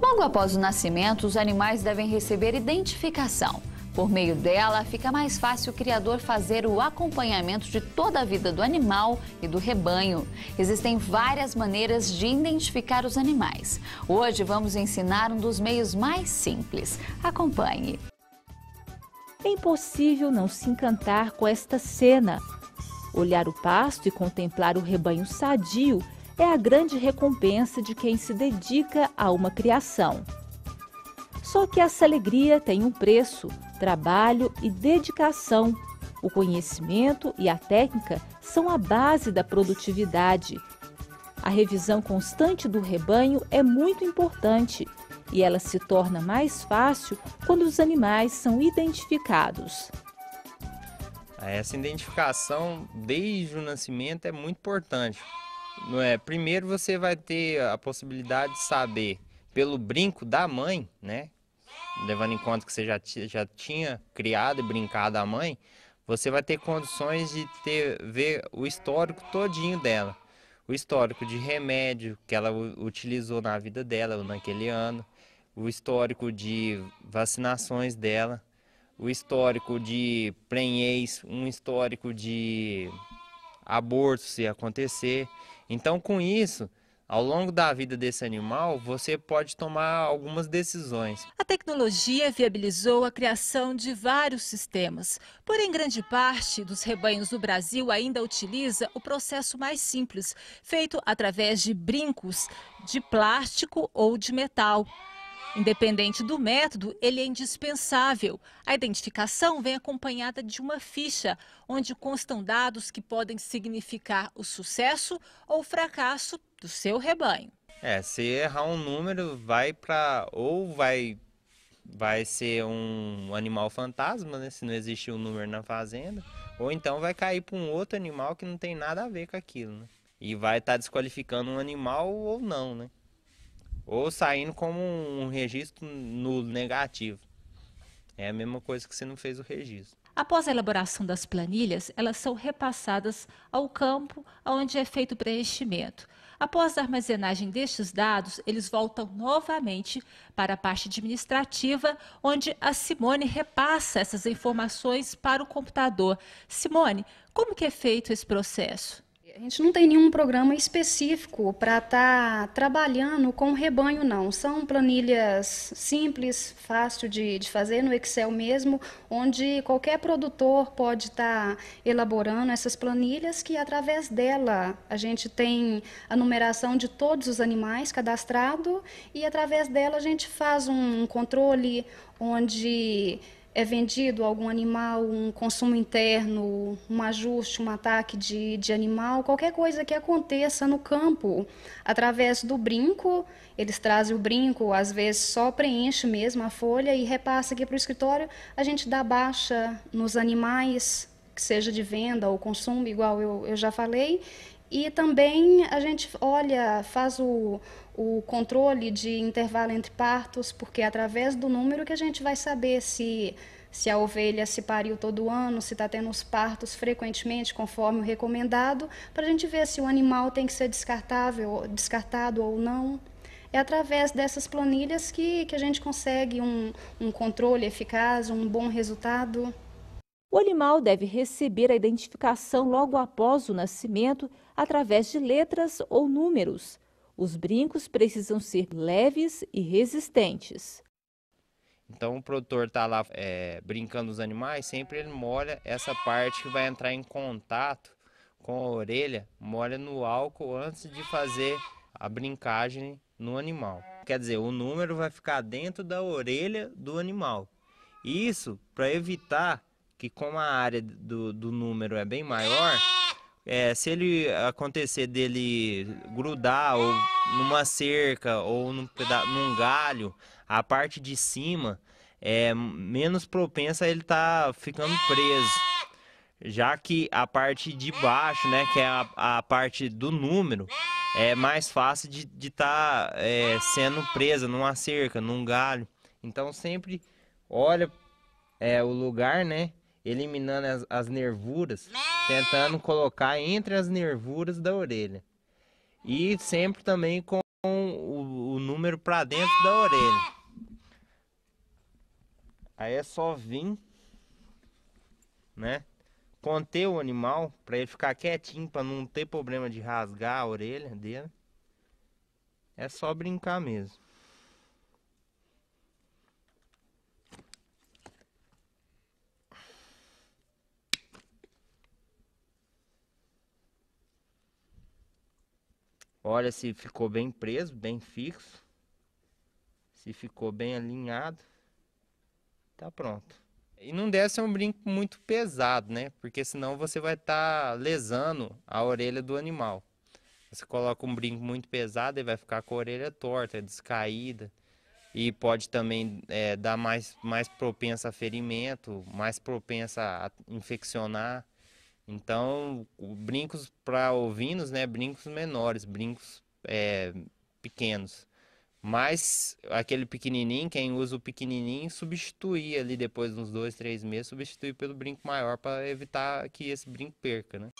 Logo após o nascimento, os animais devem receber identificação. Por meio dela, fica mais fácil o criador fazer o acompanhamento de toda a vida do animal e do rebanho. Existem várias maneiras de identificar os animais. Hoje vamos ensinar um dos meios mais simples. Acompanhe. É impossível não se encantar com esta cena. Olhar o pasto e contemplar o rebanho sadio é a grande recompensa de quem se dedica a uma criação. Só que essa alegria tem um preço, trabalho e dedicação. O conhecimento e a técnica são a base da produtividade. A revisão constante do rebanho é muito importante e ela se torna mais fácil quando os animais são identificados. Essa identificação desde o nascimento é muito importante, não é? Primeiro você vai ter a possibilidade de saber pelo brinco da mãe, né? Levando em conta que você já, já tinha criado e brincado a mãe, você vai ter condições de ter ver o histórico todinho dela. O histórico de remédio que ela utilizou na vida dela naquele ano, o histórico de vacinações dela, o histórico de prenhez, um histórico de aborto se acontecer. Então, com isso, ao longo da vida desse animal, você pode tomar algumas decisões. A tecnologia viabilizou a criação de vários sistemas. Porém, grande parte dos rebanhos do Brasil ainda utiliza o processo mais simples, feito através de brincos de plástico ou de metal. Independente do método, ele é indispensável. A identificação vem acompanhada de uma ficha, onde constam dados que podem significar o sucesso ou o fracasso do seu rebanho. É, se errar um número, vai para ou vai vai ser um animal fantasma, né? Se não existe um número na fazenda, ou então vai cair para um outro animal que não tem nada a ver com aquilo, né? E vai estar tá desqualificando um animal ou não, né? Ou saindo como um registro nulo, negativo. É a mesma coisa que você não fez o registro. Após a elaboração das planilhas, elas são repassadas ao campo onde é feito o preenchimento. Após a armazenagem destes dados, eles voltam novamente para a parte administrativa, onde a Simone repassa essas informações para o computador. Simone, como que é feito esse processo? A gente não tem nenhum programa específico para estar tá trabalhando com o rebanho, não. São planilhas simples, fácil de, de fazer no Excel mesmo, onde qualquer produtor pode estar tá elaborando essas planilhas, que através dela a gente tem a numeração de todos os animais cadastrados e através dela a gente faz um controle onde é vendido algum animal, um consumo interno, um ajuste, um ataque de, de animal, qualquer coisa que aconteça no campo, através do brinco, eles trazem o brinco, às vezes só preenche mesmo a folha e repassa aqui para o escritório, a gente dá baixa nos animais, que seja de venda ou consumo, igual eu, eu já falei, e também a gente olha, faz o, o controle de intervalo entre partos, porque é através do número que a gente vai saber se se a ovelha se pariu todo ano, se está tendo os partos frequentemente, conforme o recomendado, para a gente ver se o animal tem que ser descartável, descartado ou não. É através dessas planilhas que, que a gente consegue um, um controle eficaz, um bom resultado. O animal deve receber a identificação logo após o nascimento através de letras ou números. Os brincos precisam ser leves e resistentes. Então o produtor está lá é, brincando os animais, sempre ele molha essa parte que vai entrar em contato com a orelha, molha no álcool antes de fazer a brincagem no animal. Quer dizer, o número vai ficar dentro da orelha do animal. Isso para evitar que, como a área do, do número é bem maior, é, se ele acontecer dele grudar ou numa cerca ou num, num galho, a parte de cima é menos propensa a ele estar tá ficando preso. Já que a parte de baixo, né, que é a, a parte do número, é mais fácil de estar tá, é, sendo presa numa cerca, num galho. Então sempre olha é, o lugar, né? eliminando as, as nervuras, né? tentando colocar entre as nervuras da orelha. E sempre também com o, o número para dentro da é! orelha. Aí é só vir, né? Conter o animal para ele ficar quietinho, para não ter problema de rasgar a orelha dele. É só brincar mesmo. Olha se ficou bem preso, bem fixo. Se ficou bem alinhado. Tá pronto. E não deve ser um brinco muito pesado, né? Porque senão você vai estar tá lesando a orelha do animal. Você coloca um brinco muito pesado e vai ficar com a orelha torta, descaída. E pode também é, dar mais, mais propensa a ferimento, mais propensa a infeccionar. Então, brincos para ovinos, né? Brincos menores, brincos é, pequenos. Mas aquele pequenininho, quem usa o pequenininho, substitui ali depois uns dois, três meses, substitui pelo brinco maior para evitar que esse brinco perca, né?